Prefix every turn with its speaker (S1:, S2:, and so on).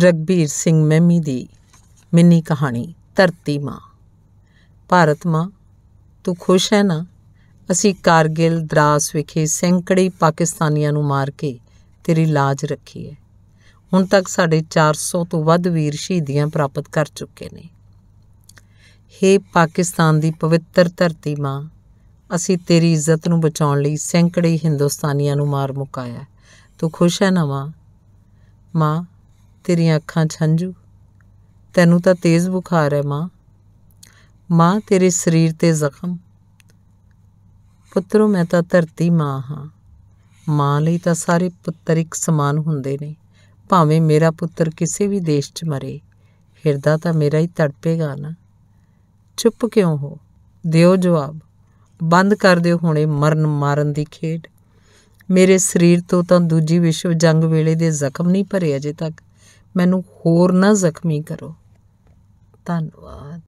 S1: ਰਗਬੀਰ ਸਿੰਘ ਮੈਮੀ ਦੀ ਮਿੰਨੀ ਕਹਾਣੀ ਧਰਤੀ ਮਾਂ ਭਾਰਤ ਮਾਂ ਤੂੰ ਖੁਸ਼ ਹੈ ਨਾ ਅਸੀਂ ਕਾਰਗਿਲ ਦਰਾਸ ਵਿਖੇ ਸੈਂਕੜੇ ਪਾਕਿਸਤਾਨੀਆਂ ਨੂੰ ਮਾਰ ਕੇ ਤੇਰੀ ਲਾਜ ਰੱਖੀ ਹੈ ਹੁਣ ਤੱਕ ਸਾਡੇ 400 ਤੋਂ ਵੱਧ ਵੀਰ ਸ਼ਹੀਦੀਆਂ ਪ੍ਰਾਪਤ ਕਰ ਚੁੱਕੇ ਨੇ ਹੇ ਪਾਕਿਸਤਾਨ ਦੀ ਪਵਿੱਤਰ ਧਰਤੀ ਮਾਂ ਅਸੀਂ ਤੇਰੀ ਇੱਜ਼ਤ ਨੂੰ ਬਚਾਉਣ ਲਈ ਸੈਂਕੜੇ ਹਿੰਦੁਸਤਾਨੀਆਂ ਨੂੰ ਮਾਰ ਮੁਕਾਇਆ ਤੂੰ ਖੁਸ਼ ਹੈ ਨਾ ਮਾਂ ਮਾਂ ਤੇਰੀਆਂ ਅੱਖਾਂ ਛੰਝੂ ਤੈਨੂੰ ਤਾਂ ਤੇਜ਼ ਬੁਖਾਰ ਹੈ ਮਾਂ ਮਾਂ ਤੇਰੇ ਸਰੀਰ ਤੇ ਜ਼ਖਮ ਪੁੱਤਰੋ ਮੈਂ ਤਾਂ ਧਰਤੀ ਮਾਂ ਹਾਂ ਮਾਂ ਲਈ ਤਾਂ ਸਾਰੇ ਪੁੱਤਰ ਇੱਕ ਸਮਾਨ ਹੁੰਦੇ ਨੇ ਭਾਵੇਂ ਮੇਰਾ ਪੁੱਤਰ ਕਿਸੇ ਵੀ ਦੇਸ਼ 'ਚ ਮਰੇ ਹਿਰਦਾ ਤਾਂ ਮੇਰਾ ਹੀ ਤੜਪੇਗਾ ਨਾ ਚੁੱਪ ਕਿਉਂ ਹੋ ਦਿਓ ਜਵਾਬ ਬੰਦ ਕਰ ਦਿਓ ਹੁਣੇ ਮਰਨ ਮਾਰਨ ਦੀ ਖੇਡ ਮੇਰੇ ਸਰੀਰ ਤੋਂ ਤਾਂ ਦੂਜੀ ਵਿਸ਼ਵ ਜੰਗ ਵੇਲੇ ਦੇ ਜ਼ਖਮ ਨਹੀਂ ਭਰੇ ਅਜੇ ਤੱਕ ਮੈਨੂੰ ਹੋਰ ਨਾ ਜ਼ਖਮੀ ਕਰੋ
S2: ਧੰਨਵਾਦ